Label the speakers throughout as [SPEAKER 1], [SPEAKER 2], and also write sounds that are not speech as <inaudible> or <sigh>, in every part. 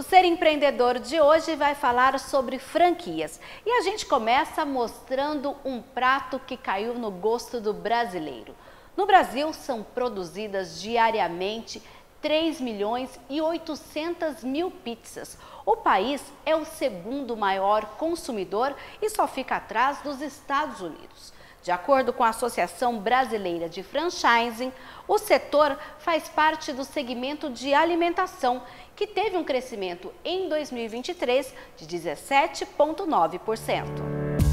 [SPEAKER 1] O Ser Empreendedor de hoje vai falar sobre franquias. E a gente começa mostrando um prato que caiu no gosto do brasileiro. No Brasil, são produzidas diariamente 3 milhões e 800 mil pizzas. O país é o segundo maior consumidor e só fica atrás dos Estados Unidos. De acordo com a Associação Brasileira de Franchising, o setor faz parte do segmento de alimentação, que teve um crescimento em 2023 de 17,9%.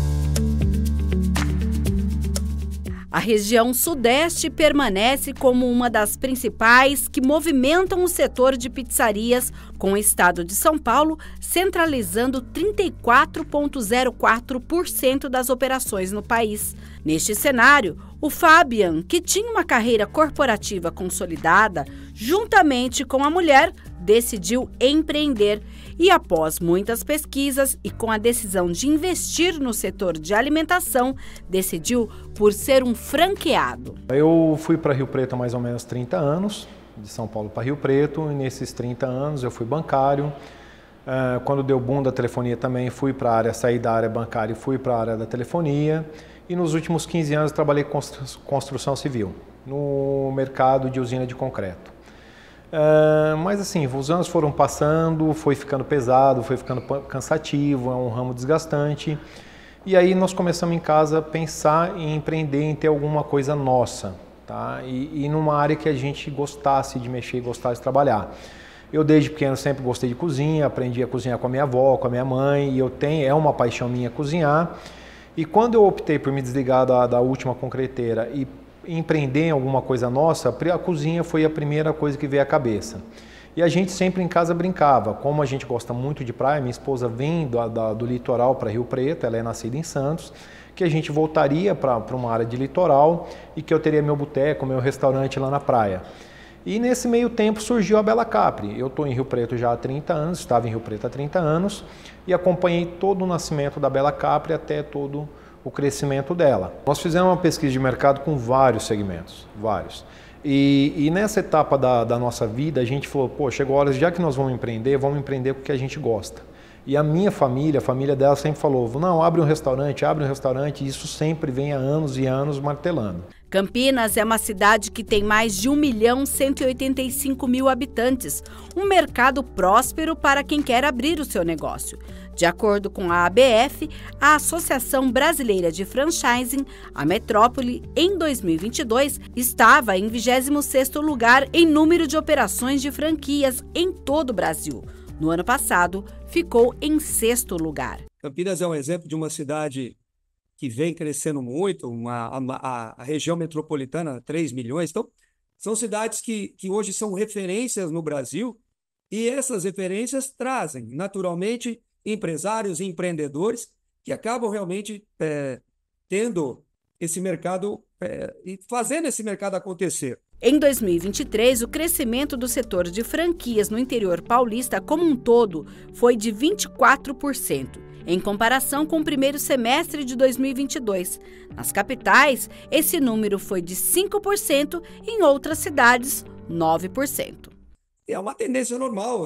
[SPEAKER 1] A região Sudeste permanece como uma das principais que movimentam o setor de pizzarias, com o estado de São Paulo centralizando 34,04% das operações no país. Neste cenário, o Fabian, que tinha uma carreira corporativa consolidada, juntamente com a mulher, decidiu empreender e após muitas pesquisas e com a decisão de investir no setor de alimentação, decidiu por ser um franqueado.
[SPEAKER 2] Eu fui para Rio Preto há mais ou menos 30 anos, de São Paulo para Rio Preto, e nesses 30 anos eu fui bancário. Eh, quando deu boom da telefonia também, fui para a área, saí da área bancária e fui para a área da telefonia. E nos últimos 15 anos trabalhei com construção civil, no mercado de usina de concreto. Ah, mas assim, os anos foram passando, foi ficando pesado, foi ficando cansativo, é um ramo desgastante. E aí nós começamos em casa a pensar em empreender, em ter alguma coisa nossa, tá? E, e numa área que a gente gostasse de mexer, e gostasse de trabalhar. Eu desde pequeno sempre gostei de cozinha, aprendi a cozinhar com a minha avó, com a minha mãe, e eu tenho, é uma paixão minha cozinhar. E quando eu optei por me desligar da, da última concreteira e empreender em alguma coisa nossa, a cozinha foi a primeira coisa que veio à cabeça. E a gente sempre em casa brincava. Como a gente gosta muito de praia, minha esposa vem do, da, do litoral para Rio Preto, ela é nascida em Santos, que a gente voltaria para uma área de litoral e que eu teria meu boteco, meu restaurante lá na praia. E nesse meio tempo surgiu a Bela Capri. Eu estou em Rio Preto já há 30 anos, estava em Rio Preto há 30 anos e acompanhei todo o nascimento da Bela Capri até todo o o crescimento dela. Nós fizemos uma pesquisa de mercado com vários segmentos, vários. E, e nessa etapa da, da, nossa vida, a gente falou, pô, chegou a hora, já que nós vamos empreender, vamos empreender com o que a gente gosta. E a minha família, a família dela sempre falou, não, abre um restaurante, abre um restaurante, e isso sempre vem há anos e anos martelando.
[SPEAKER 1] Campinas é uma cidade que tem mais de 1 milhão 185 mil habitantes, um mercado próspero para quem quer abrir o seu negócio. De acordo com a ABF, a Associação Brasileira de Franchising, a Metrópole, em 2022, estava em 26 lugar em número de operações de franquias em todo o Brasil. No ano passado, ficou em sexto lugar.
[SPEAKER 3] Campinas é um exemplo de uma cidade que vem crescendo muito, uma, a, a, região metropolitana, 3 milhões. Então, são cidades que, que hoje são referências no Brasil e essas referências trazem, naturalmente, empresários e empreendedores que acabam realmente é, tendo esse mercado é, e fazendo esse mercado acontecer. Em
[SPEAKER 1] 2023, o crescimento do setor de franquias no interior paulista como um todo foi de 24%, em comparação com o primeiro semestre de 2022. Nas capitais, esse número foi de 5%, em outras cidades, 9%.
[SPEAKER 3] É uma tendência normal.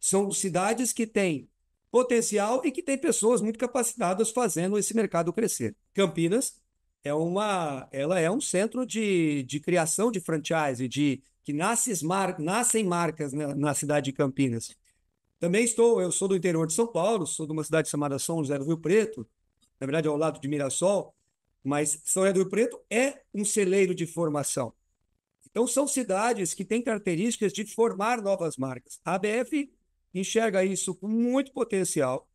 [SPEAKER 3] São cidades que têm potencial e que tem pessoas muito capacitadas fazendo esse mercado crescer. Campinas é uma, ela é um centro de, de criação de franchise, de que nasce mar, nascem marcas na, na, cidade de Campinas. Também estou, eu sou do interior de São Paulo, sou de uma cidade chamada São José do Rio Preto, na verdade é ao lado de Mirassol, mas São José do Rio Preto é um celeiro de formação. Então são cidades que têm características de formar novas marcas. A ABF enxerga isso com muito potencial.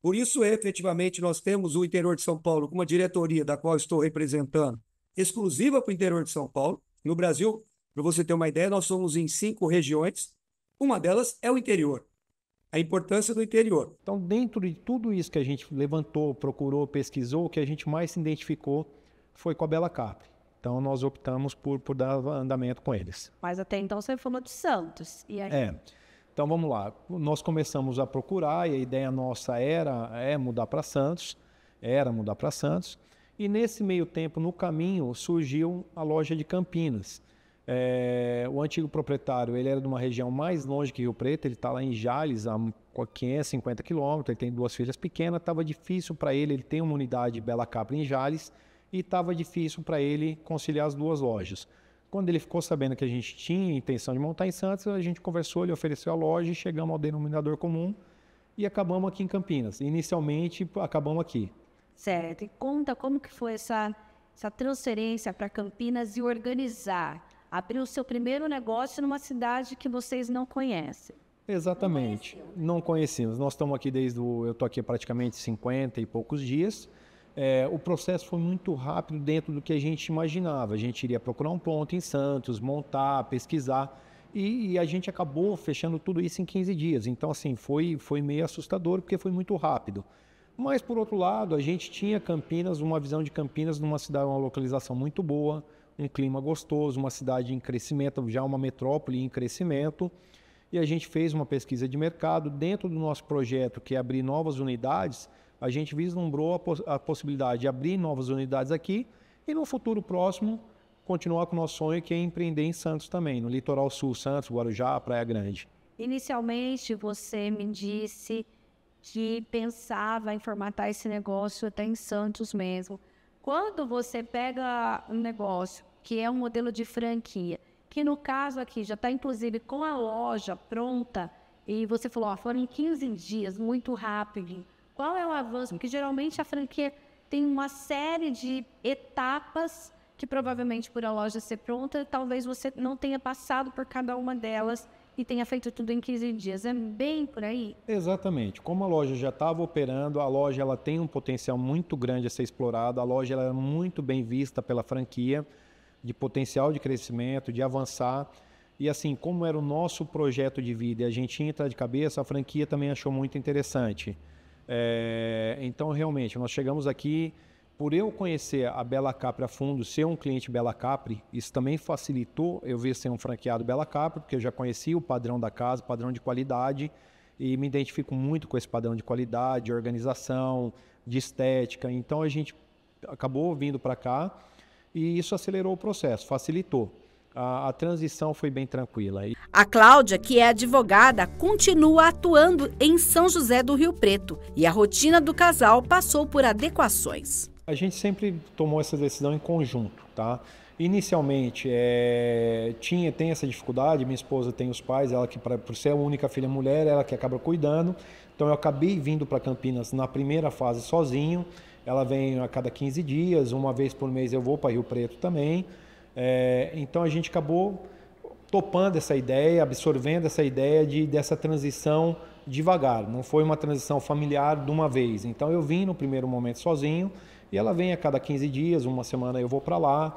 [SPEAKER 3] Por isso, efetivamente, nós temos o interior de São Paulo com uma diretoria da qual estou representando, exclusiva para o interior de São Paulo. No Brasil, para você ter uma ideia, nós somos em cinco regiões. Uma delas é o interior. A importância do interior.
[SPEAKER 2] Então, dentro de tudo isso que a gente levantou, procurou, pesquisou, o que a gente mais se identificou foi com a Bela Capri. Então, nós optamos por, por dar andamento com eles.
[SPEAKER 4] Mas até então você falou de Santos. E aí... É.
[SPEAKER 2] Então vamos lá, nós começamos a procurar e a ideia nossa era é mudar para Santos, era mudar para Santos. E nesse meio tempo, no caminho, surgiu a loja de Campinas. É, o antigo proprietário ele era de uma região mais longe que Rio Preto, ele está lá em Jales, a 550 quilômetros, ele tem duas filhas pequenas, estava difícil para ele, ele tem uma unidade Bela Capra em Jales, e estava difícil para ele conciliar as duas lojas. Quando ele ficou sabendo que a gente tinha intenção de montar em Santos, a gente conversou, ele ofereceu a loja e chegamos ao denominador comum e acabamos aqui em Campinas. Inicialmente, acabamos aqui.
[SPEAKER 4] Certo. E conta como que foi essa, essa transferência para Campinas e organizar, abrir o seu primeiro negócio numa cidade que vocês não conhecem.
[SPEAKER 2] Exatamente. Não, Não conhecíamos. Nós estamos aqui desde o, eu estou aqui praticamente 50 e poucos dias. É, o processo foi muito rápido dentro do que a gente imaginava. A gente iria procurar um ponto em Santos, montar, pesquisar. E, e, a gente acabou fechando tudo isso em 15 dias. Então, assim, foi, foi meio assustador porque foi muito rápido. Mas, por outro lado, a gente tinha Campinas, uma visão de Campinas numa cidade, uma localização muito boa, um clima gostoso, uma cidade em crescimento, já uma metrópole em crescimento. E a gente fez uma pesquisa de mercado dentro do nosso projeto, que é abrir novas unidades a gente vislumbrou a, a possibilidade de abrir novas unidades aqui e no futuro próximo continuar com o nosso sonho que é empreender em Santos também, no litoral sul, Santos, Guarujá, Praia Grande.
[SPEAKER 4] Inicialmente você me disse que pensava em formatar esse negócio até em Santos mesmo. Quando você pega um negócio que é um modelo de franquia, que no caso aqui já está inclusive com a loja pronta, e você falou, ó, foram 15 dias, muito rápido qual é o avanço, porque geralmente a franquia tem uma série de etapas que provavelmente por a loja ser pronta, talvez você não tenha passado por cada uma delas e tenha feito tudo em 15 dias. É bem por aí?
[SPEAKER 2] Exatamente. Como a loja já estava operando, a loja ela tem um potencial muito grande a ser explorado, a loja ela é muito bem vista pela franquia, de potencial de crescimento, de avançar. E assim, como era o nosso projeto de vida e a gente entra de cabeça, a franquia também achou muito interessante. É, então, realmente, nós chegamos aqui, por eu conhecer a Bela Capri a fundo, ser um cliente Bela Capri, isso também facilitou eu ver ser um franqueado Bela Capri, porque eu já conhecia o padrão da casa, padrão de qualidade, e me identifico muito com esse padrão de qualidade, de organização, de estética. Então, a gente acabou vindo para cá e isso acelerou o processo, facilitou a, a, transição foi bem tranquila.
[SPEAKER 1] A Cláudia, que é advogada, continua atuando em São José do Rio Preto e a rotina do casal passou por adequações.
[SPEAKER 2] A gente sempre tomou essa decisão em conjunto, tá? Inicialmente é, tinha tem essa dificuldade. Minha esposa tem os pais, ela que pra, por ser a única filha mulher, ela que acaba cuidando. Então eu acabei vindo para Campinas na primeira fase sozinho. Ela vem a cada 15 dias, uma vez por mês eu vou para Rio Preto também. É, então a gente acabou topando essa ideia, absorvendo essa ideia de dessa transição devagar. Não foi uma transição familiar de uma vez. Então eu vim no primeiro momento sozinho e ela vem a cada 15 dias, uma semana eu vou para lá.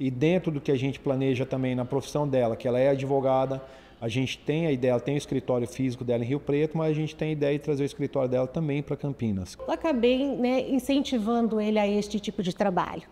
[SPEAKER 2] E dentro do que a gente planeja também na profissão dela, que ela é advogada, a gente tem a ideia, ela tem o escritório físico dela em Rio Preto, mas a gente tem a ideia de trazer o escritório dela também para Campinas.
[SPEAKER 5] Eu acabei né, incentivando ele a este tipo de trabalho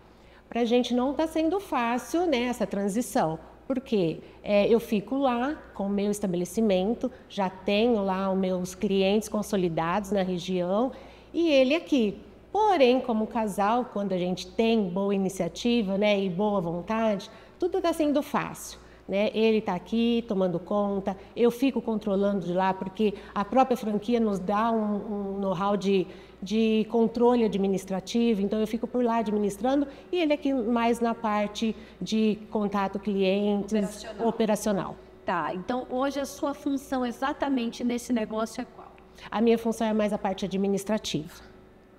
[SPEAKER 5] para a gente não está sendo fácil né, essa transição, porque é, eu fico lá com o meu estabelecimento, já tenho lá os meus clientes consolidados na região e ele aqui. Porém, como casal, quando a gente tem boa iniciativa né, e boa vontade, tudo está sendo fácil. Né? Ele está aqui tomando conta, eu fico controlando de lá, porque a própria franquia nos dá um, um know-how de, de controle administrativo, então eu fico por lá administrando e ele aqui mais na parte de contato cliente operacional. operacional. Tá, então hoje a sua função exatamente nesse negócio é qual? A minha função é mais a parte administrativa.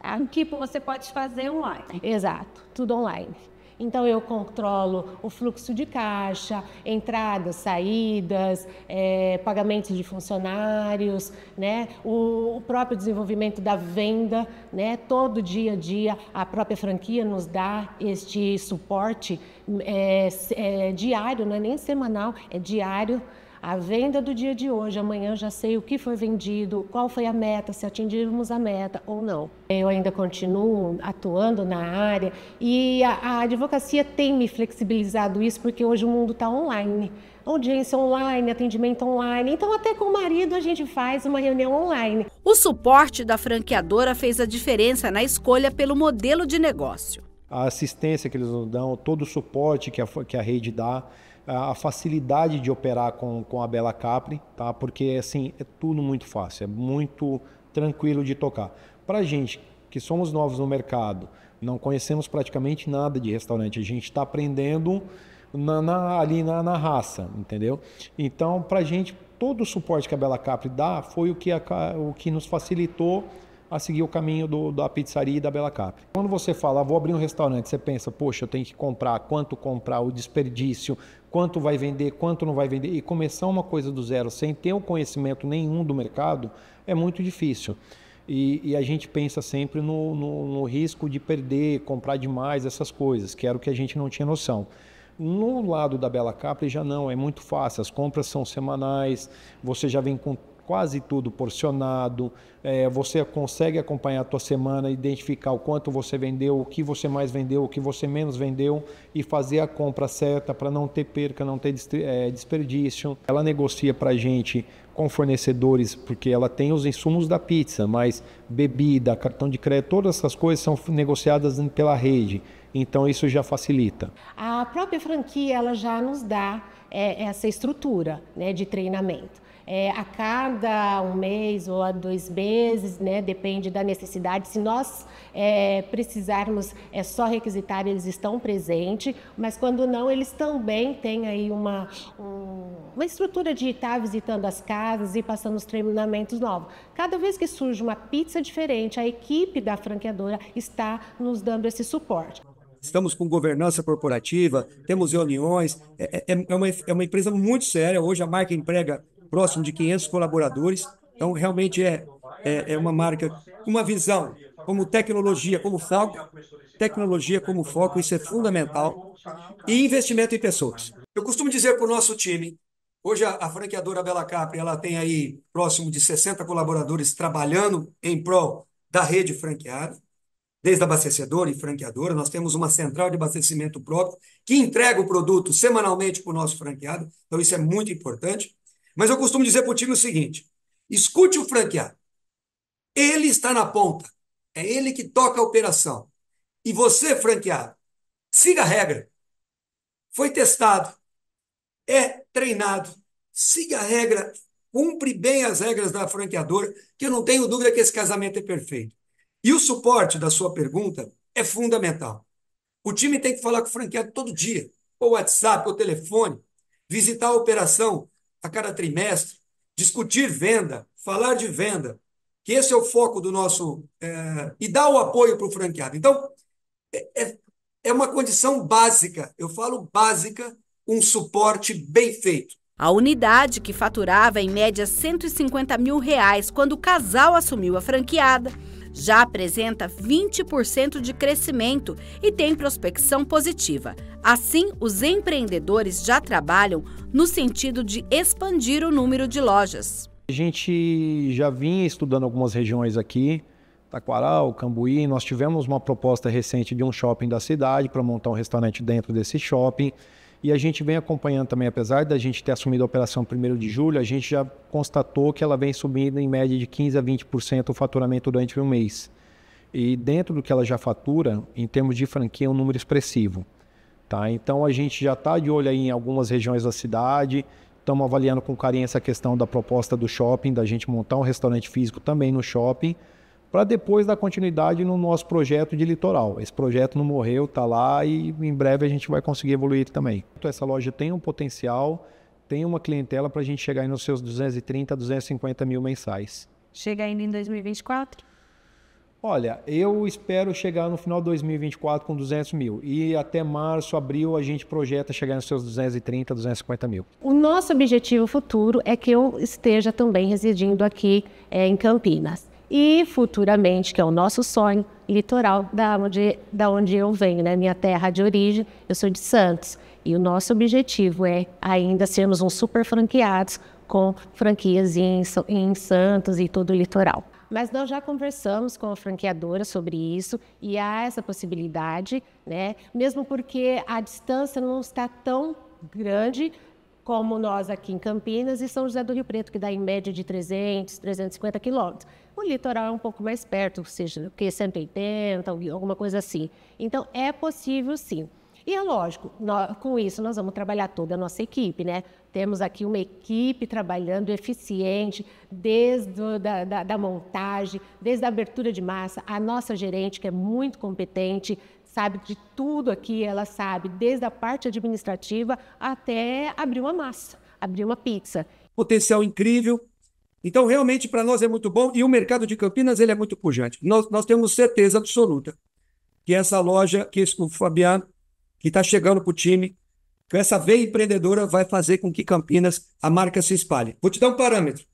[SPEAKER 5] Aqui tá, você pode fazer online. Exato, tudo online. Então eu controlo o fluxo de caixa, entradas, saídas, é, pagamentos de funcionários, né? O, o, próprio desenvolvimento da venda, né? todo dia a dia a própria franquia nos dá este suporte é, é, diário, não é nem semanal, é diário a venda do dia de hoje, amanhã já sei o que foi vendido, qual foi a meta, se atingimos a meta ou não. Eu ainda continuo atuando na área e a, a advocacia tem me flexibilizado isso porque hoje o mundo está online. Audiência online, atendimento online. Então, até com o marido, a gente faz uma reunião online. O suporte da franqueadora fez a diferença na escolha pelo modelo de negócio.
[SPEAKER 2] A assistência que eles nos dão, todo o suporte que a, que a rede dá, a facilidade de operar com, com a Bela Capri, tá? Porque assim é tudo muito fácil, é muito tranquilo de tocar. Para gente que somos novos no mercado, não conhecemos praticamente nada de restaurante, a gente está aprendendo na, na, ali na, na, raça, entendeu? Então, para gente todo o suporte que a Bela Capri dá foi o que, a, o que nos facilitou a seguir o caminho do, da pizzaria e da Bela Capri. Quando você fala, ah, vou abrir um restaurante, você pensa, poxa, eu tenho que comprar, quanto comprar, o desperdício, quanto vai vender, quanto não vai vender, e começar uma coisa do zero sem ter um conhecimento nenhum do mercado é muito difícil. E, e a gente pensa sempre no, no, no risco de perder, comprar demais essas coisas, que era o que a gente não tinha noção. No lado da Bela Capri já não, é muito fácil. As compras são semanais, você já vem com quase tudo porcionado, é, você consegue acompanhar a tua semana, identificar o quanto você vendeu, o que você mais vendeu, o que você menos vendeu e fazer a compra certa para não ter perca, não ter é, desperdício. Ela negocia para a gente com fornecedores, porque ela tem os insumos da pizza, mas bebida, cartão de crédito, todas essas coisas são negociadas pela rede. Então isso já facilita.
[SPEAKER 5] A própria franquia ela já nos dá é, essa estrutura né, de treinamento é, a cada um mês ou a dois meses, né, depende da necessidade. Se nós é, precisarmos é só requisitar, eles estão presentes, mas quando não, eles também têm aí uma, um, uma estrutura de estar visitando as casas e passando os treinamentos novos. Cada vez que surge uma pizza diferente, a equipe da franqueadora está nos dando esse
[SPEAKER 3] suporte estamos com governança corporativa, temos reuniões, é, é, é uma, é uma empresa muito séria. Hoje a marca emprega próximo de 500 colaboradores. Então, realmente é, é, é uma marca com uma visão como tecnologia como foco, tecnologia como foco, isso é fundamental, e investimento em pessoas. Eu costumo dizer para o nosso time, hoje a, a franqueadora Bela Capri, ela tem aí próximo de 60 colaboradores trabalhando em prol da rede franqueada, desde abastecedora e franqueadora, nós temos uma central de abastecimento próprio que entrega o produto semanalmente para o nosso franqueado, então isso é muito importante. Mas eu costumo dizer para o time o seguinte: escute o franqueado. Ele está na ponta. É ele que toca a operação. E você, franqueado, siga a regra. Foi testado, é treinado, siga a regra, cumpre bem as regras da franqueadora, que eu não tenho dúvida que esse casamento é perfeito. E o suporte da sua pergunta é fundamental. O time tem que falar com o franqueado todo dia, ou WhatsApp, ou telefone, visitar a operação a cada trimestre, discutir venda, falar de venda, que esse é o foco do nosso. É, e dar o apoio para o franqueado. Então, é, é, é uma condição básica, eu falo básica, um suporte bem feito.
[SPEAKER 1] A unidade, que faturava em média 150 mil reais quando o casal assumiu a franqueada, já apresenta 20% de crescimento e tem prospecção positiva. Assim, os empreendedores já trabalham no sentido de expandir o número de lojas.
[SPEAKER 2] A gente já vinha estudando algumas regiões aqui, Taquaral, Cambuí. Nós tivemos uma proposta recente de um shopping da cidade para montar um restaurante dentro desse shopping. E a gente vem acompanhando também, apesar da gente ter assumido a operação 1 de julho, a gente já constatou que ela vem subindo em média de 15% a 20% o faturamento durante um mês. E dentro do que ela já fatura, em termos de franquia, é um número expressivo. Tá? Então a gente já está de olho aí em algumas regiões da cidade, estamos avaliando com carinho essa questão da proposta do shopping, da gente montar um restaurante físico também no shopping para depois dar continuidade no nosso projeto de litoral. Esse projeto não morreu, está lá e em breve a gente vai conseguir evoluir também. essa loja tem um potencial, tem uma clientela para a gente chegar nos seus 230, 250 mil mensais. Chega
[SPEAKER 4] ainda em 2024?
[SPEAKER 2] Olha, eu espero chegar no final de 2024 com 200 mil. E até março, abril, a gente projeta chegar nos seus 230, 250 mil.
[SPEAKER 5] O nosso objetivo futuro é que eu esteja também residindo aqui é, em Campinas. E futuramente, que é o nosso sonho, litoral da onde, da onde eu venho, né? Minha terra de origem, eu sou de Santos. E o nosso objetivo é ainda sermos um super franqueados com franquias em, em Santos e todo o litoral. Mas nós já conversamos com a franqueadora sobre isso e há essa possibilidade, né? Mesmo porque a distância não está tão grande como nós aqui em Campinas e São José do Rio Preto, que dá em média de 300, 350 quilômetros. O litoral é um pouco mais perto, ou seja, que 180, alguma coisa assim. Então, é possível sim. E é lógico, nós, com isso nós vamos trabalhar toda a nossa equipe, né? Temos aqui uma equipe trabalhando eficiente, desde o, da, da, da montagem, desde a abertura de massa, a nossa gerente, que é muito competente, sabe de tudo aqui, ela sabe desde a parte administrativa até abrir uma massa, abrir uma pizza.
[SPEAKER 3] Potencial incrível. Então, realmente, para nós é muito bom e o mercado de Campinas ele é muito pujante. Nós, nós temos certeza absoluta que essa loja, que o Fabiano, que está chegando para o time, que essa veia empreendedora vai fazer com que Campinas, a marca se espalhe. Vou te dar um parâmetro.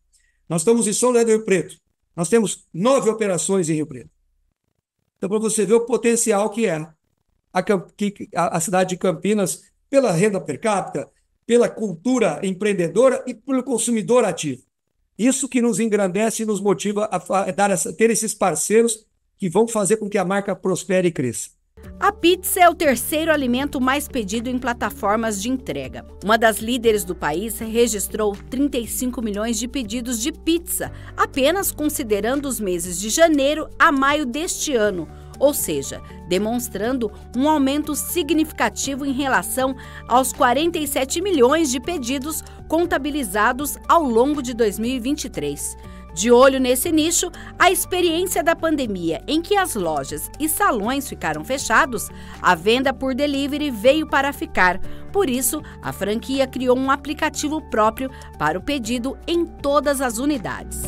[SPEAKER 3] Nós estamos em São Léo do Rio Preto. Nós temos nove operações em Rio Preto. Então, para você ver o potencial que é né? a, a, a cidade de Campinas, pela renda per capita, pela cultura empreendedora e pelo consumidor ativo. Isso que nos engrandece e nos motiva a, a dar essa, ter esses parceiros que vão fazer com que a marca prospere e cresça. A
[SPEAKER 1] pizza é o terceiro alimento mais pedido em plataformas de entrega. Uma das líderes do país registrou 35 milhões de pedidos de pizza, apenas considerando os meses de janeiro a maio deste ano, ou seja, demonstrando um aumento significativo em relação aos 47 milhões de pedidos contabilizados ao longo de 2023. De olho nesse nicho, a experiência da pandemia, em que as lojas e salões ficaram fechados, a venda por delivery veio para ficar. Por isso, a franquia criou um aplicativo próprio para o pedido em todas as unidades.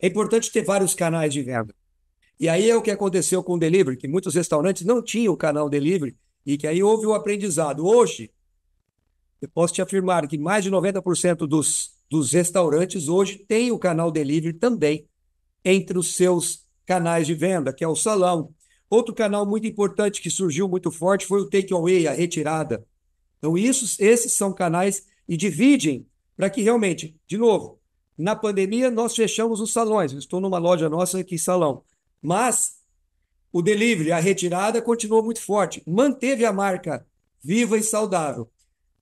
[SPEAKER 3] É importante ter vários canais de venda. E aí é o que aconteceu com o delivery, que muitos restaurantes não tinham o canal delivery e que aí houve o aprendizado. Hoje, eu posso te afirmar que mais de 90% dos, dos restaurantes hoje tem o canal delivery também entre os seus canais de venda, que é o salão. Outro canal muito importante que surgiu muito forte foi o takeaway, a retirada. Então, isso, esses são canais e dividem para que realmente, de novo, na pandemia nós fechamos os salões. Eu estou numa loja nossa aqui, salão. Mas o delivery, a retirada, continuou muito forte. Manteve a marca viva e saudável.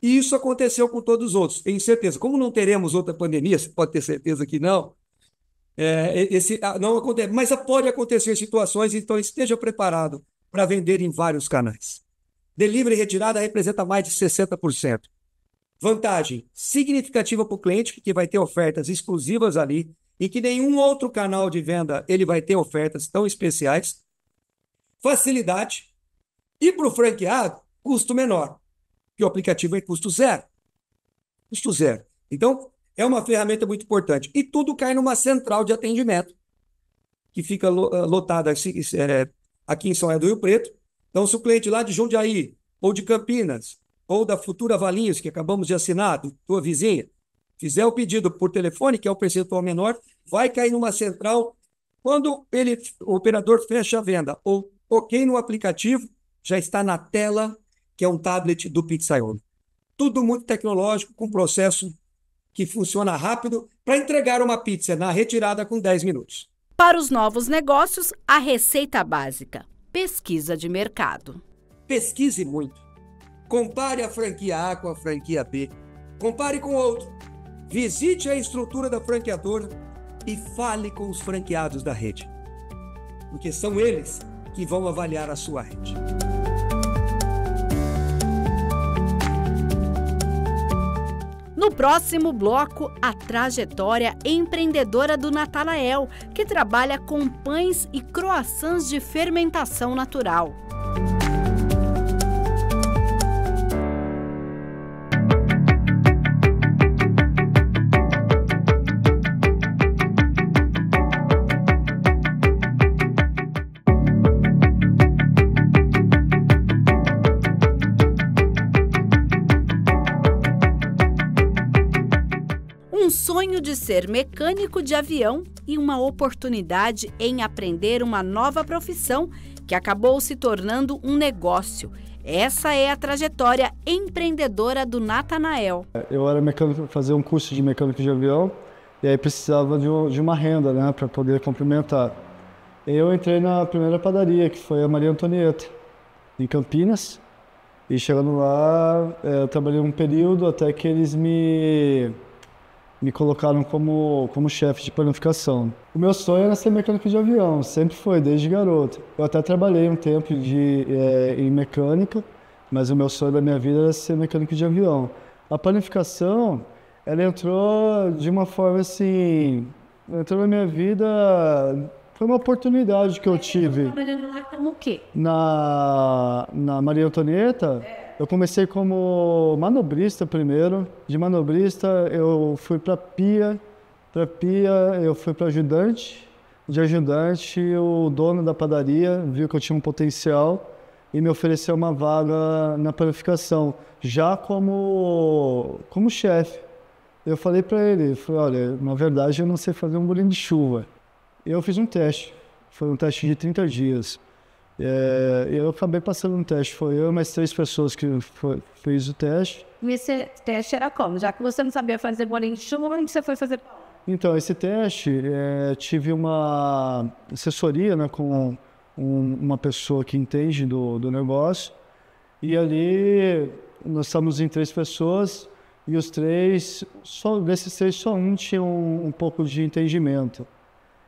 [SPEAKER 3] E isso aconteceu com todos os outros, tenho certeza. Como não teremos outra pandemia, você pode ter certeza que não, é, esse, ah, não acontece, mas ah, pode acontecer situações, então esteja preparado para vender em vários canais. Delivery e retirada representa mais de 60%. Vantagem significativa para o cliente, que vai ter ofertas exclusivas ali, e que nenhum outro canal de venda ele vai ter ofertas tão especiais. Facilidade. E para o franqueado, custo menor que o aplicativo é custo zero. Custo zero. Então, é uma ferramenta muito importante. E tudo cai numa central de atendimento, que fica eh, lotada eh, aqui em São Eduardo do Rio Preto. Então, se o cliente lá de Jundiaí, ou de Campinas, ou da futura Valinhos, que acabamos de assinar, do, tua vizinha, fizer o pedido por telefone, que é o percentual menor, vai cair numa central. Quando ele, o operador fecha a venda ou ok no aplicativo, já está na tela que é um tablet do pizzaiolo. Tudo muito tecnológico, com processo que funciona rápido para entregar uma pizza na retirada com 10 minutos.
[SPEAKER 1] Para os novos negócios, a receita básica: pesquisa de mercado.
[SPEAKER 3] Pesquise muito. Compare a franquia A com a franquia B. Compare com outro. Visite a estrutura da franqueadora e fale com os franqueados da rede. Porque são eles que vão avaliar a sua rede.
[SPEAKER 1] No próximo bloco, a trajetória empreendedora do Natanael, que trabalha com pães e croissants de fermentação natural. de ser mecânico de avião e uma oportunidade em aprender uma nova profissão que acabou se tornando um negócio. Essa é a trajetória empreendedora do Natanael.
[SPEAKER 6] Eu era mecânico, fazia um curso de mecânico de avião e aí precisava de, um, de uma renda, né, para poder complementar. Eu entrei na primeira padaria, que foi a Maria Antonieta, em Campinas. E chegando lá, eh, eu trabalhei um período até que eles me me colocaram como, como chefe de planificação. O meu sonho era ser mecânico de avião, sempre foi, desde garoto. Eu até trabalhei um tempo de, é, em mecânica, mas o meu sonho da minha vida era ser mecânico de avião. A planificação, ela entrou de uma forma assim, entrou na minha vida, foi uma oportunidade que eu tive. Você tá
[SPEAKER 4] trabalhando lá como o quê?
[SPEAKER 6] Na, na Maria Antonieta? É. Eu comecei como manobrista primeiro. De manobrista eu fui para pia, para pia eu fui para ajudante. De ajudante o dono da padaria viu que eu tinha um potencial e me ofereceu uma vaga na planificação, já como como chefe. Eu falei para ele, falei, olha, na verdade eu não sei fazer um bolinho de chuva. Eu fiz um teste, foi um teste de 30 dias. É, eu acabei passando um teste. Foi eu e mais três pessoas que foi, fez o teste.
[SPEAKER 4] E esse teste era como? Já que você não sabia fazer bolinho de chuva, onde você foi
[SPEAKER 6] fazer Então, esse teste, é, tive uma assessoria né, com um, uma pessoa que entende do, do negócio. E ali nós estávamos em três pessoas e os três, só desses três, só um tinha um, um pouco de entendimento.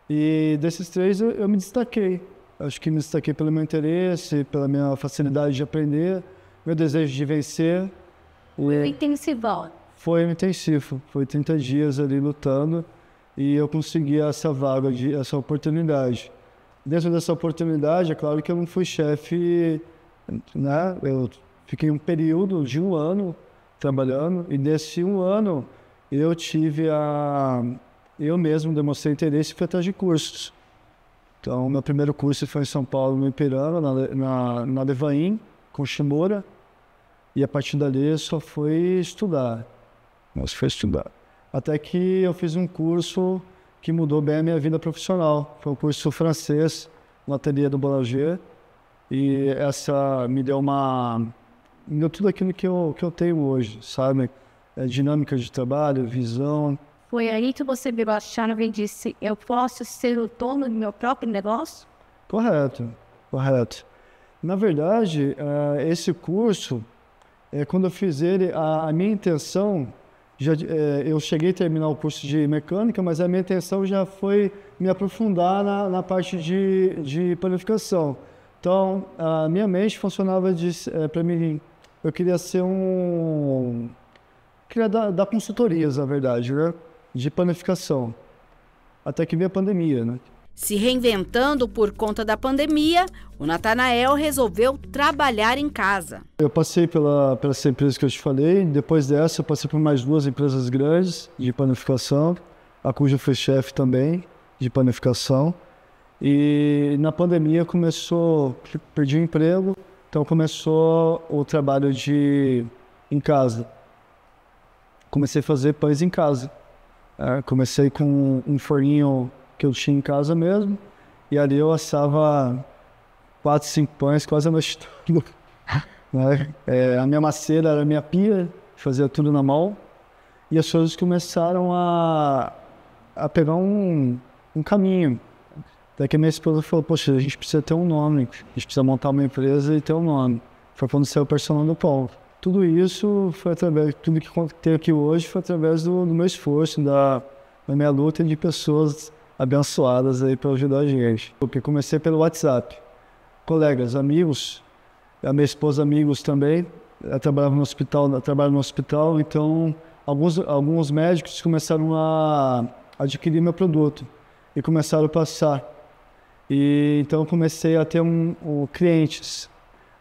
[SPEAKER 6] E desses três eu, eu me destaquei. Acho que me destaquei pelo meu interesse, pela minha facilidade de aprender, meu desejo de vencer. Foi intensivo. Foi intensivo. Foi 30 dias ali lutando e eu consegui essa vaga, de, essa oportunidade. Dentro dessa oportunidade, é claro que eu não fui chefe, né? Eu fiquei um período de um ano trabalhando e nesse um ano eu tive a eu mesmo demonstrei interesse em fui de cursos. Então, meu primeiro curso foi em São Paulo, no Ipiranga, na, na, na com Shimura. E a partir dali só foi estudar. Mas foi estudar. Até que eu fiz um curso que mudou bem a minha vida profissional. Foi um curso francês, na ateliê do Boulanger. E essa me deu uma. Me deu tudo aquilo que eu, que eu tenho hoje, sabe? É, dinâmica de trabalho, visão,
[SPEAKER 4] foi aí que você virou a chave e disse: eu posso ser o dono do meu próprio negócio?
[SPEAKER 6] Correto, correto. Na verdade, uh, esse curso, é, quando eu fiz ele, a, a minha intenção, já, é, eu cheguei a terminar o curso de mecânica, mas a minha intenção já foi me aprofundar na, na parte de, de planificação. Então, a minha mente funcionava é, para mim, eu queria ser um. Queria dar, dar consultorias, na verdade, né? de panificação até que veio a pandemia, né?
[SPEAKER 1] Se reinventando por conta da pandemia, o Natanael resolveu trabalhar em casa.
[SPEAKER 6] Eu passei pela, pela essa empresa que eu te falei, depois dessa eu passei por mais duas empresas grandes de panificação, a cuja eu fui chefe também de panificação. E na pandemia começou, perdi o emprego, então começou o trabalho de em casa. Comecei a fazer pães em casa. Uh, comecei com um forninho que eu tinha em casa mesmo, e ali eu assava quatro, cinco pães quase a noite toda. <laughs> né? é, a minha macera era a minha pia, fazia tudo na mão, e as coisas começaram a, a pegar um, um caminho. Até que a minha esposa falou, poxa, a gente precisa ter um nome, a gente precisa montar uma empresa e ter um nome. Foi quando saiu o personal do povo tudo isso foi através, tudo que tenho aqui hoje foi através do, do meu esforço, da, da, minha luta de pessoas abençoadas aí para ajudar a gente. Porque comecei pelo WhatsApp. Colegas, amigos, a minha esposa, amigos também, ela trabalhava no hospital, trabalho no hospital, então alguns, alguns médicos começaram a adquirir meu produto e começaram a passar. E então comecei a ter um, um clientes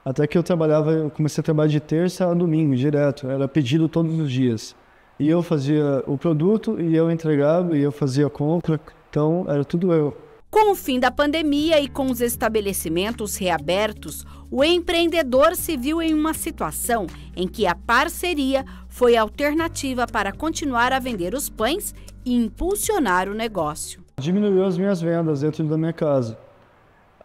[SPEAKER 6] até que eu trabalhava, eu comecei a trabalhar de terça a domingo, direto. Era pedido todos os dias. E eu fazia o produto, e eu entregava, e eu fazia a compra. Então, era tudo eu.
[SPEAKER 1] Com o fim da pandemia e com os estabelecimentos reabertos, o empreendedor se viu em uma situação em que a parceria foi alternativa para continuar a vender os pães e impulsionar o negócio.
[SPEAKER 6] Diminuiu as minhas vendas dentro da minha casa.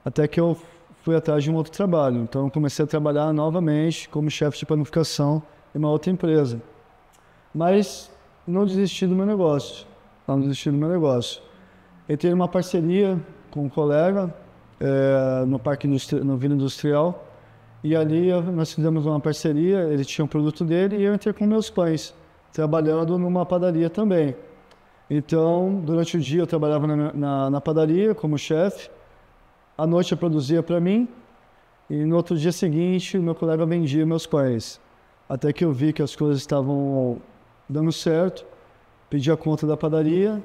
[SPEAKER 6] Até que eu fui atrás de um outro trabalho. Então, comecei a trabalhar novamente como chefe de planificação em uma outra empresa. Mas não desisti do meu negócio. Não desisti do meu negócio. Entrei uma parceria com um colega é, no Parque Industri no Vila Industrial. E ali nós fizemos uma parceria, ele tinha um produto dele e eu entrei com meus pães, trabalhando numa padaria também. Então, durante o dia eu trabalhava na, na, na padaria como chefe, à noite eu produzia para mim e no outro dia seguinte meu colega vendia meus pães. Até que eu vi que as coisas estavam dando certo, pedi a conta da padaria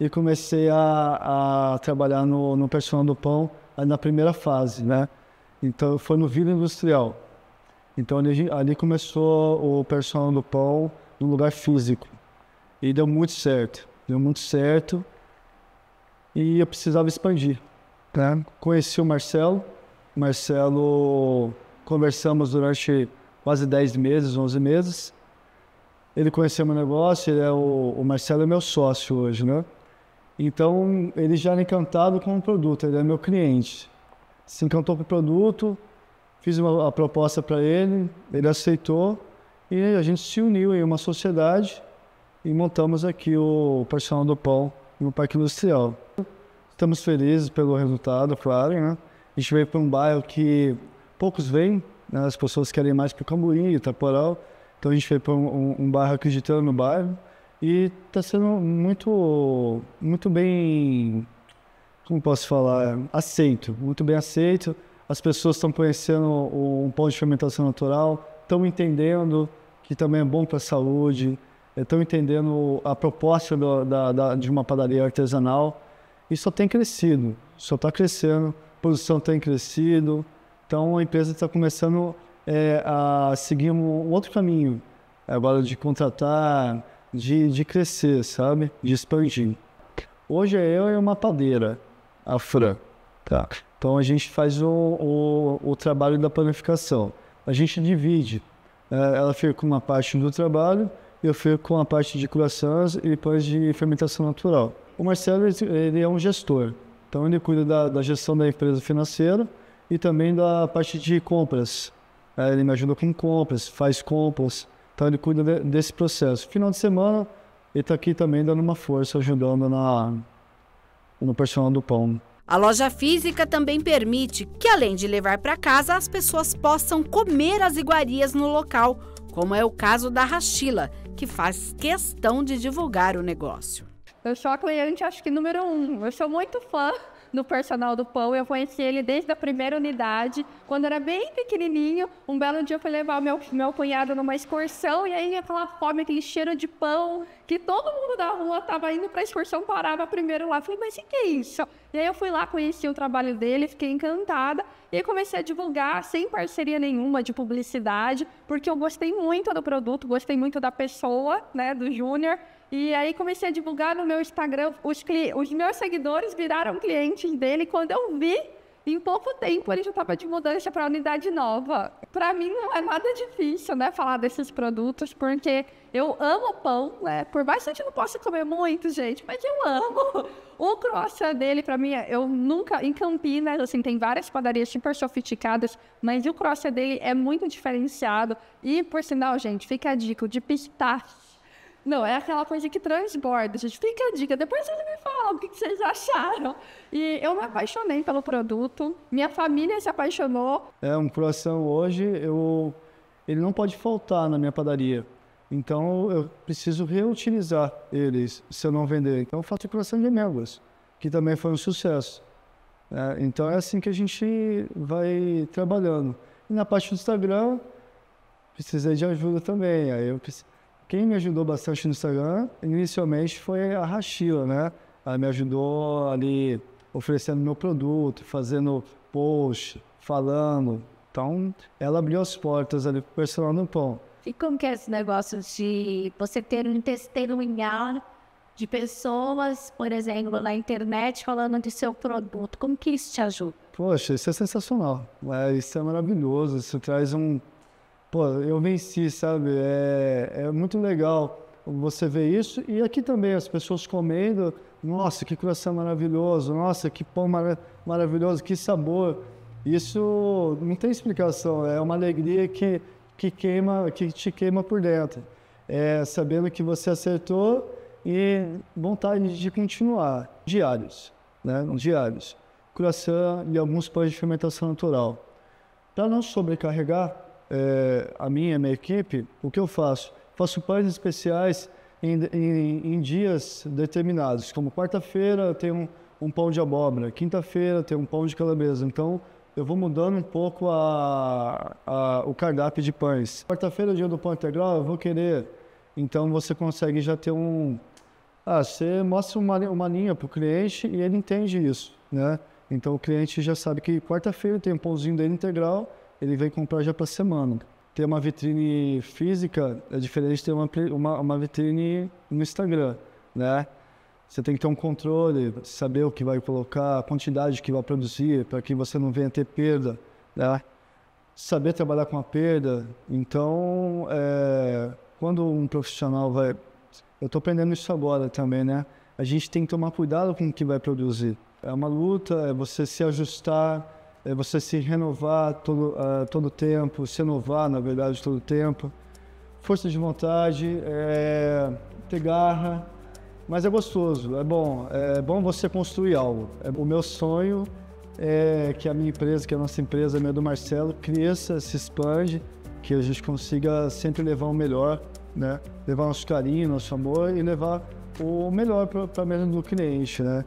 [SPEAKER 6] e comecei a, a trabalhar no, no personal do pão na primeira fase, né? Então foi no Vila Industrial. Então ali, ali começou o personal do pão no lugar físico e deu muito certo, deu muito certo e eu precisava expandir. Né? Conheci o Marcelo. Marcelo, conversamos durante quase 10 meses, 11 meses. Ele conheceu meu negócio, ele é o, o Marcelo é meu sócio hoje, né? Então, ele já era encantado com o produto, ele é meu cliente. Se encantou com o produto, fiz uma, a proposta para ele, ele aceitou e a gente se uniu em uma sociedade e montamos aqui o Personal do Pão no Parque Industrial. Estamos felizes pelo resultado, claro, né? A gente veio para um bairro que poucos vêm, né? as pessoas querem mais para o Camburi, Itaporal. Então a gente veio para um, um, um bairro acreditando no bairro e está sendo muito, muito bem, como posso falar, aceito, muito bem aceito. As pessoas estão conhecendo um pão de fermentação natural, estão entendendo que também é bom para a saúde, estão eh, entendendo a proposta da, da, de uma padaria artesanal. E só tem crescido, só está crescendo, a posição tem crescido. Então a empresa está começando é, a seguir um outro caminho agora de contratar, de, de crescer, sabe? De expandir. Hoje é eu e uma padeira, a Fran. Tá. Então a gente faz o, o, o trabalho da planificação. A gente divide. Né? Ela fica com uma parte do trabalho, eu fico com a parte de croissants e depois de fermentação natural. O Marcelo ele é um gestor, então ele cuida da, da gestão da empresa financeira e também da parte de compras. É, ele me ajuda com compras, faz compras, então ele cuida de, desse processo. Final de semana ele está aqui também dando uma força, ajudando na, no personal do pão.
[SPEAKER 1] A loja física também permite que, além de levar para casa, as pessoas possam comer as iguarias no local, como é o caso da Rachila, que faz questão de divulgar o negócio.
[SPEAKER 7] Eu sou a cliente, acho que número um. Eu sou muito fã do personal do pão. Eu conheci ele desde a primeira unidade, quando era bem pequenininho. Um belo dia eu fui levar meu, meu cunhado numa excursão e aí aquela fome, aquele cheiro de pão, que todo mundo da rua tava indo pra excursão, parava primeiro lá. Falei, mas o que é isso? E aí eu fui lá, conheci o trabalho dele, fiquei encantada e comecei a divulgar sem parceria nenhuma de publicidade, porque eu gostei muito do produto, gostei muito da pessoa, né, do Júnior. E aí comecei a divulgar no meu Instagram. Os, os meus seguidores viraram clientes dele. Quando eu vi, em pouco tempo, ele já estava de mudança para a unidade nova. Para mim, não é nada difícil, né? Falar desses produtos, porque eu amo pão, né? Por mais que a gente não possa comer muito, gente, mas eu amo. <laughs> O croissant dele, para mim, eu nunca... Em Campinas, assim, tem várias padarias super sofisticadas, mas o croissant dele é muito diferenciado. E, por sinal, gente, fica a dica, de pistache não, é aquela coisa que transborda, gente. Fica a dica, depois vocês me falam o que, vocês acharam. E eu me apaixonei pelo produto, minha família se apaixonou.
[SPEAKER 6] É, um coração hoje, eu, ele não pode faltar na minha padaria. Então, eu preciso reutilizar eles, se eu não vender. Então, eu faço coração de amêndoas, que também foi um sucesso. É, então, é assim que a gente vai trabalhando. E na parte do Instagram, precisei de ajuda também. Aí eu precisei quem me ajudou bastante no Instagram, inicialmente, foi a Rachila, né? Ela me ajudou ali oferecendo meu produto, fazendo post, falando. Então, ela abriu as portas ali pro personal no pão.
[SPEAKER 4] E como que é esse negócio de você ter um testemunhar de pessoas, por exemplo, na internet falando de seu produto? Como que isso te ajuda?
[SPEAKER 6] Poxa, isso é sensacional. É, isso é maravilhoso. Isso traz um, pô, eu venci, sabe? É, é muito legal você ver isso. E aqui também, as pessoas comendo, nossa, que coração maravilhoso, nossa, que pão maravilhoso, que sabor. Isso não tem explicação, é uma alegria que, que queima, que te queima por dentro. É, sabendo que você acertou e vontade de continuar. Diários, né? Diários. Croissant e alguns pães de fermentação natural. Para não sobrecarregar, é, a minha, a minha equipe, o que eu faço? Faço pães especiais em, em, em dias determinados, como quarta-feira tem um, um pão de abóbora, quinta-feira tem um pão de calabresa. Então, eu vou mudando um pouco a, a, o cardápio de pães. Quarta-feira, é dia do pão integral, eu vou querer. Então você consegue já ter um. Ah, você mostra uma, uma linha para o cliente e ele entende isso, né? Então o cliente já sabe que quarta-feira tem um pãozinho dele integral ele vem comprar já para semana. Ter uma vitrine física é diferente de ter uma, uma, uma vitrine no Instagram, né? Você tem que ter um controle, saber o que vai colocar, a quantidade que vai produzir, para que você não venha ter perda, né? Saber trabalhar com a perda. Então, é, quando um profissional vai. Eu estou aprendendo isso agora também, né? A gente tem que tomar cuidado com o que vai produzir. É uma luta, é você se ajustar é você se renovar todo uh, todo tempo, se renovar na verdade todo tempo, força de vontade, é, ter garra, mas é gostoso, é bom, é bom você construir algo. É, o meu sonho é que a minha empresa, que a nossa empresa, a minha do Marcelo, cresça, se expande, que a gente consiga sempre levar o melhor, né? Levar nosso carinho, nosso amor e levar o melhor para a mesa do cliente, né?